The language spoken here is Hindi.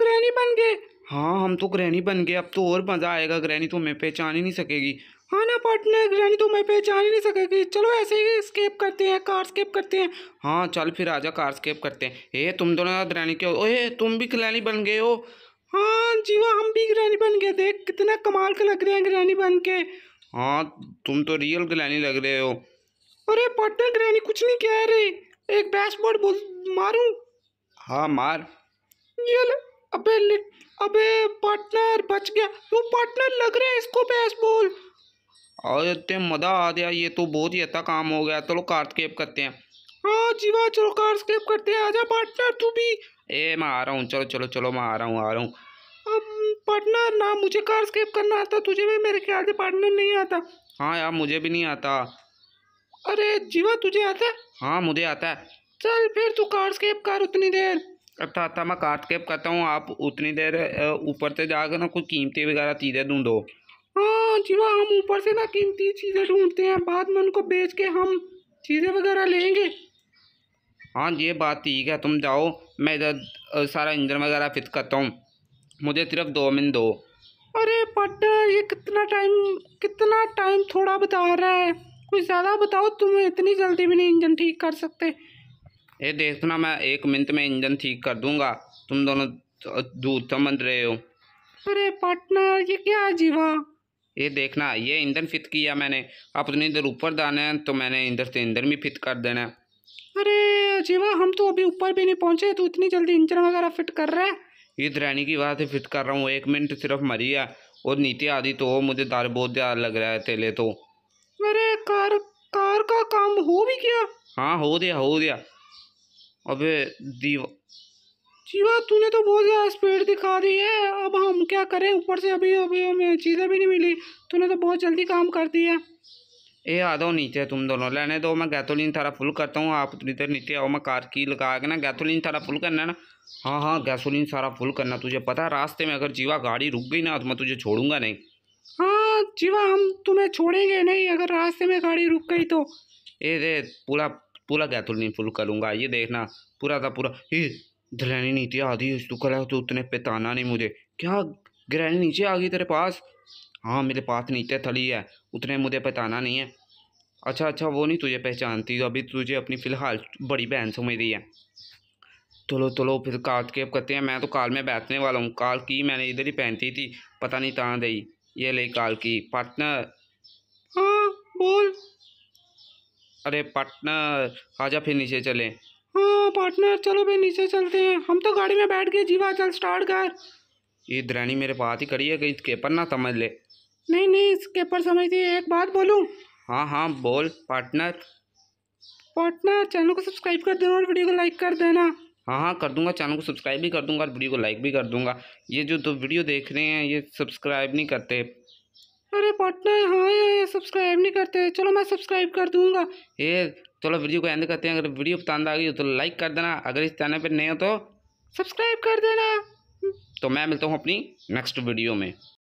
ग्रहणी तो बन गए हाँ हम तो ग्रहणी बन गए अब तो और मज़ा आएगा ग्रहणी तो मैं पहचान ही नहीं सकेगी हाँ ना पार्टनर ग्रहणी तो मैं पहचान ही नहीं सकेगी चलो ऐसे ही स्केप करते हैं कार स्केप करते हैं हाँ चल फिर आजा कार स्केप करते हैं ए तुम दोनों ग्रहणी के ओहे तुम भी ग्रहणी बन गए हो हाँ जी वो हम भी ग्रहणी बन गए देख कितना कमाल के लग रहे हैं ग्रहणी बन के हाँ तुम तो रियल ग्रहणी लग रहे हो अरे पार्टनर ग्रहणी कुछ नहीं कह रही एक बैशबोर्ड मारूं हाँ मार ये ले। अबे अबे पार्टनर बच गया वो पार्टनर लग रहा है इसको बैस बॉल और इतने मज़ा आ गया ये तो बहुत ही अच्छा काम हो गया चलो तो कार्डस्केप करते हैं हाँ जी वाह चलो कार्डस्केप करते हैं आजा पार्टनर तू भी ए मैं आ रहा हूँ चलो चलो चलो मैं आ रहा हूँ आ रहा हूँ अब पार्टनर ना मुझे कार्डस्केप करना आता तुझे भी मेरे ख्याल से पार्टनर नहीं आता हाँ यार मुझे भी नहीं आता अरे जीवा तुझे आता है हाँ मुझे आता है चल फिर तू कार्डस्केप कर उतनी देर अर्थात था मैं कार्तिकेप कहता हूँ आप उतनी देर ऊपर से जाकर ना कुछ कीमती वगैरह चीज़ें ढूंढो हाँ जी जीवा हाँ, हम ऊपर से ना कीमती चीज़ें ढूंढते हैं बाद में उनको बेच के हम चीज़ें वगैरह लेंगे हाँ ये बात ठीक है तुम जाओ मैं इधर सारा इंजन वगैरह फिट करता हूँ मुझे सिर्फ दो मिनट दो अरे पट ये कितना टाइम कितना टाइम थोड़ा बता रहा है कुछ ज़्यादा बताओ तुम इतनी जल्दी भी नहीं इंजन ठीक कर सकते हे देखना मैं एक मिनट में इंजन ठीक कर दूंगा तुम दोनों दूध समझ रहे हो अरे पार्टनर ये क्या जीवा ये देखना ये ईंधन फिट किया मैंने आप उतनी देर ऊपर जाना है तो मैंने इधर से इंधन भी फिट कर देना अरे जीवा हम तो अभी ऊपर भी नहीं पहुंचे तो इतनी जल्दी इंजन वगैरह फिट कर रहा है ये ड्रैनी तो की वजह से फिट कर रहा हूँ एक मिनट सिर्फ मरी है और नीति आदि तो मुझे तार बहुत ज़्यादा लग रहा है तेले तो अरे कार कार का काम हो भी क्या हाँ हो दिया हो दिया अबे दीवा जीवा तूने तो बहुत ज़्यादा स्पीड दिखा दी है अब हम क्या करें ऊपर से अभी अभी हमें चीज़ें भी नहीं मिली तूने तो बहुत जल्दी काम कर दिया ए आ जाओ नीचे तुम दोनों लेने दो मैं गैथोलिन थारा फुल करता हूँ आप इधर नीचे आओ मैं कार की लगा के ना गैथोलिन थारा फुल करना है ना हाँ हाँ गैसोलिन सारा फुल करना तुझे पता है रास्ते में अगर जीवा गाड़ी रुक गई ना तो मैं तुझे छोड़ूंगा नहीं हाँ जीवा हम तुम्हें छोड़ेंगे नहीं अगर रास्ते में गाड़ी रुक गई तो ये पूरा पूरा गैथुलिन फुल करूँगा ये देखना पूरा था पूरा ही धलैनी नीचे आ गई उस दुखल तो उतने पिताना नहीं मुझे क्या ग्रहणी नीचे आ गई तेरे पास हाँ मेरे पास नीचे थली है उतने मुझे पहचाना नहीं है अच्छा अच्छा वो नहीं तुझे पहचानती अभी तुझे अपनी फ़िलहाल बड़ी बहन समझ रही है चलो चलो फिर काट के अब करते हैं मैं तो काल में बैठने वाला हूँ काल की मैंने इधर ही पहनती थी पता नहीं कहाँ गई ये ले काल की पार्टनर हाँ बोल अरे पार्टनर आजा फिर नीचे चले हाँ पार्टनर चलो भाई नीचे चलते हैं हम तो गाड़ी में बैठ गए जीवा चल स्टार्ट कर ये द्रैनी मेरे बात ही करी है कहीं स्केपर ना समझ ले नहीं नहीं स्केपर समझती एक बात बोलूँ हाँ हाँ बोल पार्टनर पार्टनर चैनल को सब्सक्राइब कर देना और वीडियो को लाइक कर देना हाँ हाँ कर दूंगा चैनल को सब्सक्राइब भी कर दूंगा और वीडियो को लाइक भी कर दूंगा ये जो दो वीडियो देख रहे हैं ये सब्सक्राइब नहीं करते अरे पटना हाँ ये सब्सक्राइब नहीं करते चलो मैं सब्सक्राइब कर दूंगा ये चलो वीडियो को एंड करते हैं अगर वीडियो पसंद आ गई हो तो लाइक कर देना अगर इस चैनल पर नए हो तो सब्सक्राइब कर देना तो मैं मिलता हूँ अपनी नेक्स्ट वीडियो में